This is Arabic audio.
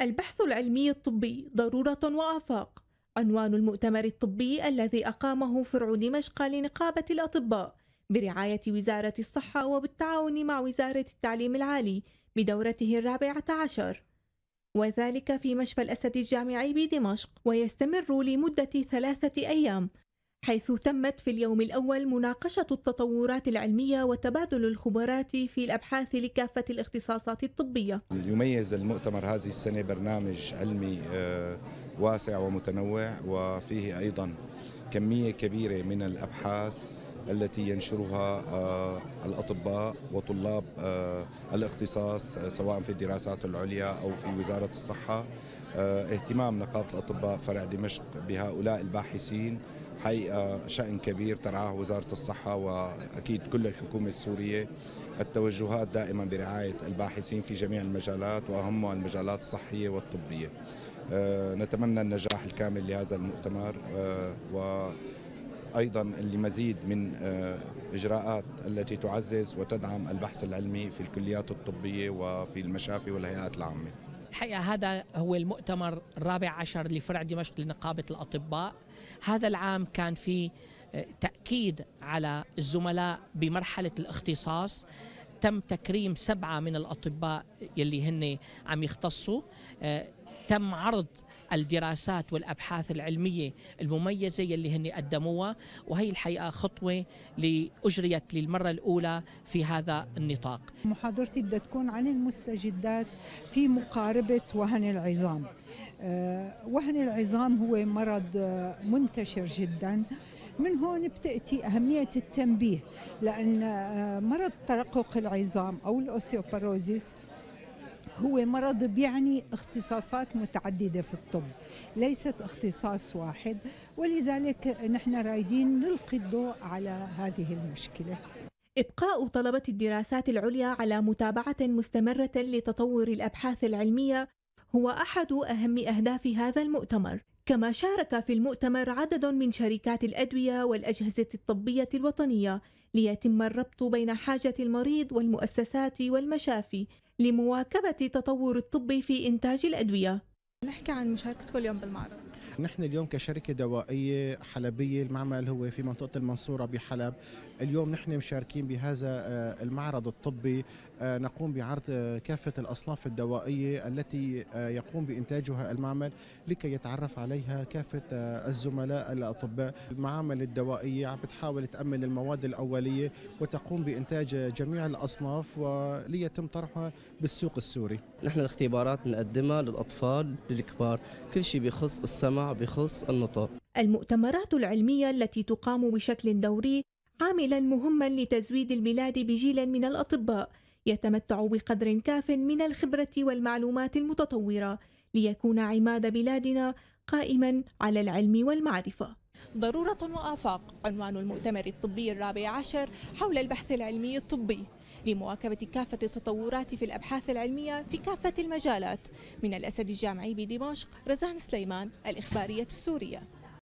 البحث العلمي الطبي ضرورة وآفاق عنوان المؤتمر الطبي الذي أقامه فرع دمشق لنقابة الأطباء برعاية وزارة الصحة وبالتعاون مع وزارة التعليم العالي بدورته الرابعة عشر وذلك في مشفى الأسد الجامعي بدمشق ويستمر لمدة ثلاثة أيام حيث تمت في اليوم الأول مناقشة التطورات العلمية وتبادل الخبرات في الأبحاث لكافة الاختصاصات الطبية يميز المؤتمر هذه السنة برنامج علمي آه، واسع ومتنوع وفيه أيضا كمية كبيرة من الأبحاث التي ينشرها آه، الأطباء وطلاب آه، الاختصاص سواء في الدراسات العليا أو في وزارة الصحة اهتمام نقابة الأطباء فرع دمشق بهؤلاء الباحثين حقيقة شأن كبير ترعاه وزارة الصحة وأكيد كل الحكومة السورية التوجهات دائما برعاية الباحثين في جميع المجالات وأهمها المجالات الصحية والطبية آه، نتمنى النجاح الكامل لهذا المؤتمر آه، وأيضا لمزيد من آه، إجراءات التي تعزز وتدعم البحث العلمي في الكليات الطبية وفي المشافي والهيئات العامة الحقيقة هذا هو المؤتمر الرابع عشر لفرع دمشق لنقابة الأطباء هذا العام كان في آه، تأكيد على الزملاء بمرحلة الاختصاص تم تكريم سبعة من الأطباء يلي هن عم يختصوا آه، تم عرض الدراسات والابحاث العلميه المميزه يلي هن قدموها وهي الحقيقه خطوه اجريت للمره الاولى في هذا النطاق. محاضرتي بدها تكون عن المستجدات في مقاربه وهن العظام. آه، وهن العظام هو مرض آه، منتشر جدا من هون بتأتي أهمية التنبيه لأن آه، مرض ترقق العظام أو الأوسيوباروزيس هو مرض بيعني اختصاصات متعددة في الطب ليست اختصاص واحد ولذلك نحن رايدين نلقي الضوء على هذه المشكلة إبقاء طلبة الدراسات العليا على متابعة مستمرة لتطور الأبحاث العلمية هو أحد أهم أهداف هذا المؤتمر كما شارك في المؤتمر عدد من شركات الأدوية والأجهزة الطبية الوطنية ليتم الربط بين حاجة المريض والمؤسسات والمشافي لمواكبة تطور الطب في إنتاج الأدوية نحكي عن مشاركتكم اليوم بالمعرض نحن اليوم كشركة دوائية حلبية المعمل هو في منطقة المنصورة بحلب اليوم نحن مشاركين بهذا آه، المعرض الطبي آه، نقوم بعرض آه، كافة الأصناف الدوائية التي يقوم بإنتاجها المعمل لكي يتعرف عليها كافة الزملاء الأطباء المعامل الدوائية عم بتحاول تأمن المواد الأولية وتقوم بإنتاج جميع الأصناف وليتم طرحها بالسوق السوري نحن الاختبارات بنقدمها للأطفال للكبار كل شيء بيخص السمع بخص النطاق المؤتمرات العلمية التي تقام بشكل دوري عاملا مهما لتزويد البلاد بجيل من الأطباء يتمتع بقدر كاف من الخبرة والمعلومات المتطورة ليكون عماد بلادنا قائما على العلم والمعرفة ضرورة وآفاق عنوان المؤتمر الطبي الرابع عشر حول البحث العلمي الطبي لمواكبة كافة التطورات في الأبحاث العلمية في كافة المجالات من الأسد الجامعي بدمشق رزان سليمان الإخبارية السورية